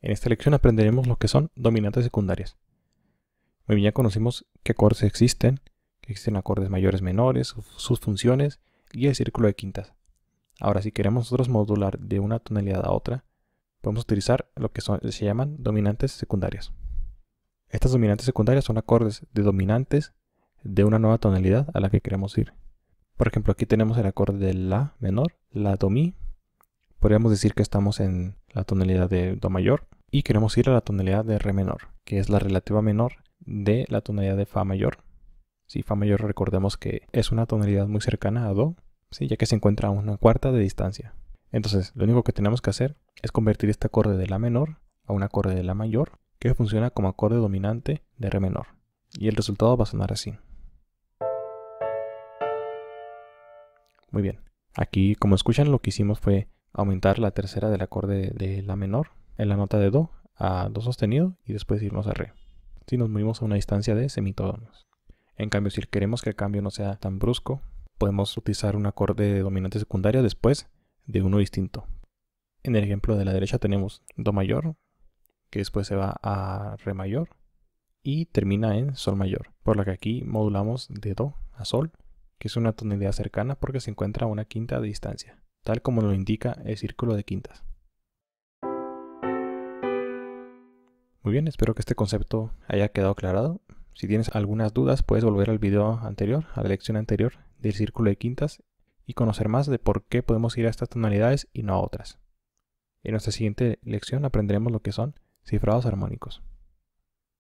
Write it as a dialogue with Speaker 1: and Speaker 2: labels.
Speaker 1: En esta lección aprenderemos lo que son dominantes secundarias. Muy bien, ya conocimos qué acordes existen, que existen acordes mayores, menores, sus funciones y el círculo de quintas. Ahora, si queremos nosotros modular de una tonalidad a otra, podemos utilizar lo que se llaman dominantes secundarias. Estas dominantes secundarias son acordes de dominantes de una nueva tonalidad a la que queremos ir. Por ejemplo, aquí tenemos el acorde de La menor, La Do Mi, podríamos decir que estamos en la tonalidad de Do mayor y queremos ir a la tonalidad de Re menor, que es la relativa menor de la tonalidad de Fa mayor. Si Fa mayor recordemos que es una tonalidad muy cercana a Do, ¿sí? ya que se encuentra a una cuarta de distancia. Entonces, lo único que tenemos que hacer es convertir este acorde de La menor a un acorde de La mayor, que funciona como acorde dominante de Re menor. Y el resultado va a sonar así. Muy bien. Aquí, como escuchan, lo que hicimos fue aumentar la tercera del acorde de la menor en la nota de do a do sostenido y después irnos a re, si nos movimos a una distancia de semitonos. En cambio, si queremos que el cambio no sea tan brusco, podemos utilizar un acorde de dominante secundaria después de uno distinto. En el ejemplo de la derecha tenemos do mayor, que después se va a re mayor y termina en sol mayor, por lo que aquí modulamos de do a sol, que es una tonalidad cercana porque se encuentra a una quinta de distancia tal como lo indica el círculo de quintas. Muy bien, espero que este concepto haya quedado aclarado. Si tienes algunas dudas, puedes volver al video anterior, a la lección anterior del círculo de quintas y conocer más de por qué podemos ir a estas tonalidades y no a otras. En nuestra siguiente lección aprenderemos lo que son cifrados armónicos.